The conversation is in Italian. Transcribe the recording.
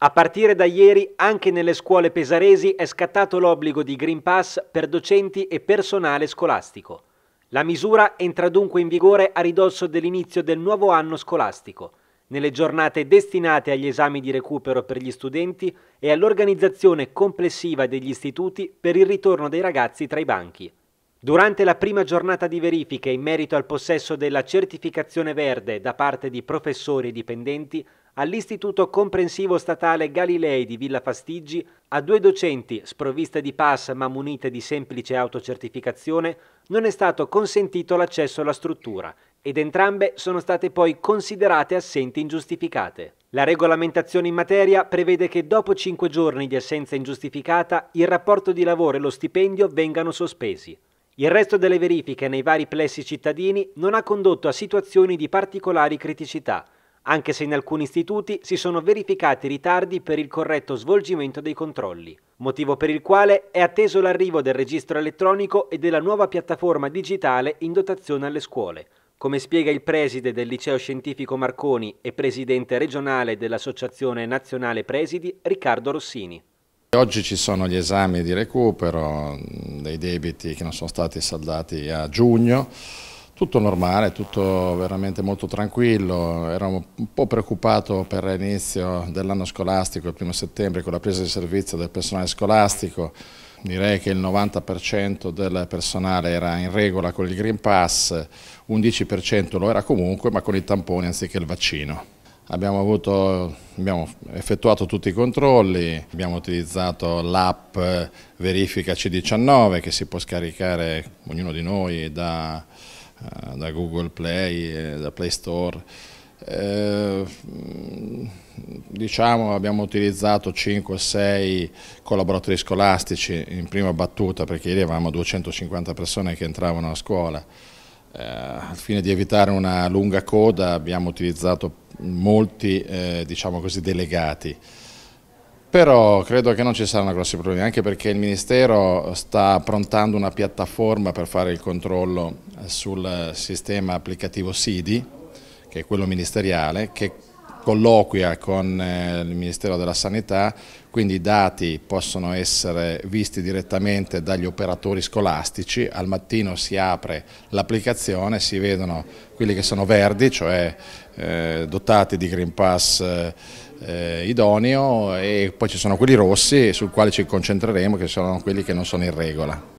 A partire da ieri anche nelle scuole pesaresi è scattato l'obbligo di Green Pass per docenti e personale scolastico. La misura entra dunque in vigore a ridosso dell'inizio del nuovo anno scolastico, nelle giornate destinate agli esami di recupero per gli studenti e all'organizzazione complessiva degli istituti per il ritorno dei ragazzi tra i banchi. Durante la prima giornata di verifiche in merito al possesso della certificazione verde da parte di professori e dipendenti, all'Istituto Comprensivo Statale Galilei di Villa Pastiggi a due docenti, sprovviste di pass ma munite di semplice autocertificazione, non è stato consentito l'accesso alla struttura ed entrambe sono state poi considerate assenti ingiustificate. La regolamentazione in materia prevede che dopo 5 giorni di assenza ingiustificata il rapporto di lavoro e lo stipendio vengano sospesi. Il resto delle verifiche nei vari plessi cittadini non ha condotto a situazioni di particolari criticità, anche se in alcuni istituti si sono verificati ritardi per il corretto svolgimento dei controlli, motivo per il quale è atteso l'arrivo del registro elettronico e della nuova piattaforma digitale in dotazione alle scuole. Come spiega il preside del liceo scientifico Marconi e presidente regionale dell'Associazione Nazionale Presidi, Riccardo Rossini. Oggi ci sono gli esami di recupero mm, dei debiti che non sono stati saldati a giugno, tutto normale, tutto veramente molto tranquillo, eravamo un po' preoccupato per l'inizio dell'anno scolastico, il primo settembre, con la presa di servizio del personale scolastico. Direi che il 90% del personale era in regola con il Green Pass, 11% lo era comunque, ma con i tamponi anziché il vaccino. Abbiamo, avuto, abbiamo, effettuato tutti i controlli, abbiamo utilizzato l'app eh, Verifica C19 che si può scaricare ognuno di noi da eh, da Google Play, eh, da Play Store. Eh, diciamo abbiamo utilizzato 5-6 collaboratori scolastici in prima battuta perché ieri avevamo 250 persone che entravano a scuola. Eh, al fine di evitare una lunga coda abbiamo utilizzato molti eh, diciamo così, delegati però credo che non ci saranno grossi problemi, anche perché il Ministero sta prontando una piattaforma per fare il controllo sul sistema applicativo SIDI, che è quello ministeriale, che colloquia con eh, il Ministero della Sanità, quindi i dati possono essere visti direttamente dagli operatori scolastici, al mattino si apre l'applicazione, si vedono quelli che sono verdi, cioè eh, dotati di Green Pass eh, eh idoneo e poi ci sono quelli rossi sul quali ci concentreremo che sono quelli che non sono in regola.